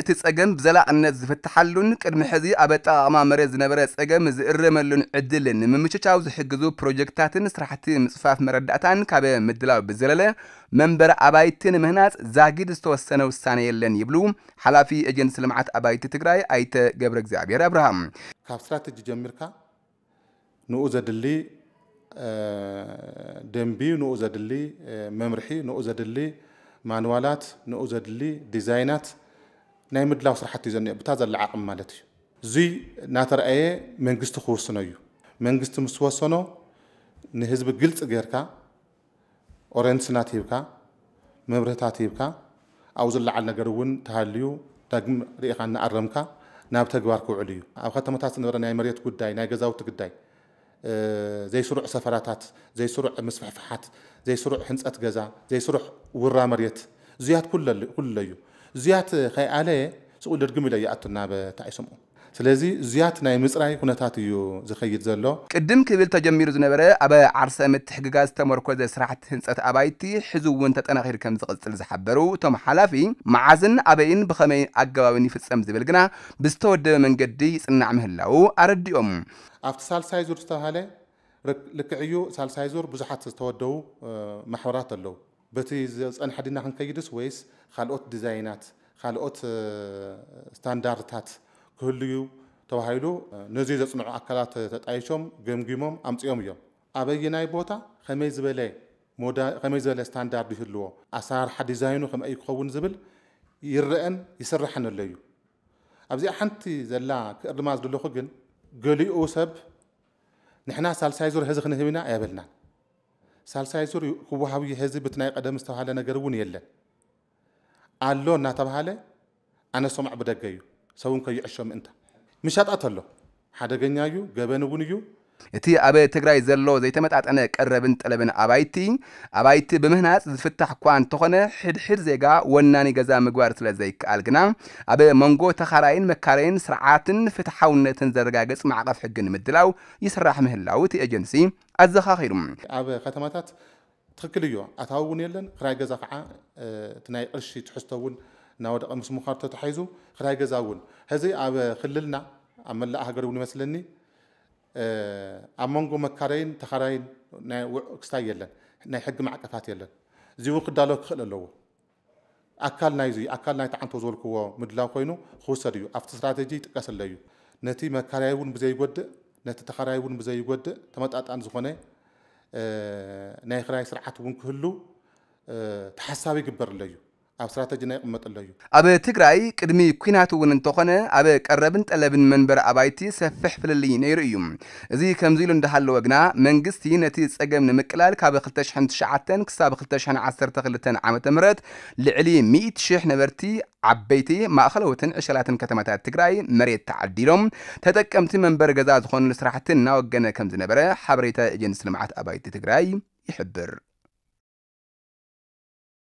እቲ ጸገም ብዘላቕነት ዝፍትሓሉን ቅድሚ ሕዚ ኣብ ኣጠቓቕማ መሬት ዝነበረ ጸገም ዝእረመሉን ዕድል ንምምችቻው ዝሕግዙ ፕሮጀክትታትን ስራሕቲ ምፅፋፍ መረዳእታን ካብ ምድላው ብዘለለ መንበሪ ኣባይቲ ንምህናፅ ዛጊድ ዝተወሰነ ውሳነ የለን ይብሉ ሓላፊ ኤጀንሲ ልምዓት ኣባይቲ ትግራይ ኣይተ ገብረ እግዚኣብሔር ኣብርሃም ካብ ስትራቴጂ ጀሚርካ ንኡ ዘድሊ ደንቢ ንኡ ዘድሊ መምርሒ ንኡ ዘድሊ ማንዋላት ንኡ ዘድሊ ዲዛይናት ናይ ምድላው ስራሕቲ እዩ ዝኒአ ብታ ዘላ ዓቕሚ ማለት እዩ እዚ እናተረኣየ መንግስቲ ክውስኖ እዩ መንግስቲ ምስ ወሰኖ ንህዝቢ ግልፂ ጌርካ ኦሬንስናት ሂብካ መብርህታት ሂብካ ኣብኡ ዝለዓል ነገር እውን ተሃልዩ ዳግም ርኢኻ እናኣረምካ ናብ ተግባር ክውዕል እዩ ኣብ ከተማታት ዝነበረ ናይ መሬት ጉዳይ ናይ ገዛውቲ ጉዳይ ዘይስሩዕ ሰፈራታት ዘይስሩዕ ምስፍሕፋሓት ዘይስሩዕ ህንፀት ገዛ ዘይስሩዕ ውራ መሬት እዚያት ኩለ እዩ እዚያት ከይኣለየ ስኡ ድርግም ኢለ ይኣቱ ናብ ታይሰምዑ ስለዚ እዙያት ናይ ምፅራይ ኩነታት እዩ ዝኸይድ ዘሎ ቅድም ክብል ተጀሚሩ ዝነበረ ኣብ ዓርሰ ምትሕግጋዝ ዝተመርኮዘ ስራሕቲ ህንፀት ኣባይቲ ሕዚ እውን ተጠናኺር ከም ዝቕፅል ዝሓበሩ እቶም ሓላፊ መዓዝን ኣበይን ብኸመይ ኣገባብን ይፍፀም ዝብል ግና ብዝተወደበ መንገዲ ይፅናዕ ምህላው ኣረዲኦም ኣብቲ ሳልሳይ ዙር ዝተባሃለ ልክዕ እዩ ሳልሳይ ዙር ብዙሓት ዝተወደቡ ማሕበራት ኣለው بتي زن حدنا هن كيدس ويس خلقت ديزاينات خلقت ستاندارتات كليو تواهيلو نزيد صنع أكلات تعيشهم جم جمهم أمس يوم يوم أبي يناي بوتا خميز بلا مودا خميز بلا ستاندارد يهلو أسعار حد ديزاينه خم أي قوون زبل يرئن يسرحن الليو أبزي أحنتي زلا كرد ما أزدلو أوسب نحنا سال سايزور هزخ نهبنا أيبلنا ሳልሳይ ሱር ህወሓዊ ህዝብ እቲ ናይ ቀደም ዝተባሃለ ነገር እውን የለን ኣሎ እናተባሃለ ኣነ ሰምዕ ብደገ እዩ ሰውን ከይዕሾ ምእንታ ምሻጣት ኣሎ ሓደገኛ እዩ ገበን እውን እዩ እቲ ኣብ ትግራይ ዘሎ ዘይተመጣጠነ ቀረብን ጠለብን ኣባይቲ ኣባይቲ ብምህናፅ ዝፍታሕ እኳ እንተኾነ ሕድሕድ ዜጋ ወናኒ ገዛ ምግባር ስለ ዘይከኣል ግና ኣብ መንጎ ተኻራይን መካረይን ስርዓትን ፍትሓውነትን ዘረጋግፅ ማዕቐፍ ሕጊ ንምድላው ይስራሕ ምህላው እቲ ኤጀንሲ ኣዘኻኺሩ ኣብ ከተማታት ትክክል እዩ ኣታዊ እውን የለን ክራይ ገዛ ከዓ እቲ ናይ ቅርሺ ትሕዝቶ እውን እናወደቐ ምስ ምዃር ተተሓሒዙ ክራይ ገዛ እውን ሕዚ ኣብ ክልልና ኣብ መላእ ሃገር እውን ይመስለኒ ኣብ መንጎ መካረይን ተኻራይን ናይ ውዕእ ክስታይ የለን ናይ ሕጊ ማዕቀፋት የለን እዚ እውን ክዳሎ ክኽእል ኣለዎ ኣካል ናይዚ ኣካል ናይ ተዓንቶ ዝበልክዎ ምድላው ኮይኑ ክውሰድ እዩ ኣብቲ ስትራቴጂ ይጥቀስ ኣሎ እዩ ነቲ መካርያይ እውን ብዘይጎድእ ነቲ ተኻራይ እውን ብዘይጎድእ ተመጣጣን ዝኾነ ናይ ክራይ ስርዓት እውን ክህሉ ተሓሳቢ ይግበር ኣሎ እዩ أبستراتيجنا أمت الله يو. أبى تقرأي كدمي كيناتو وننتقنا أبى قربنت ألبن منبر أبايتي سفح فلليين يريوم. زي كم زيلون ده حلو جنا من قصتي نتيجة أجمل مكلال كاب خلتشحن شعتن كساب خلتشحن عصر تخلتن عام تمرت لعلي مئة شحن برتي عبيتي ما أخلوتن عشلاتن كتمتات تقرأي مريت تعديلهم تتكمت منبر جزاز خون لسرحتنا وجنا كم زنبرة حبريتا جنس لمعات أبايتي تقرأي يحبر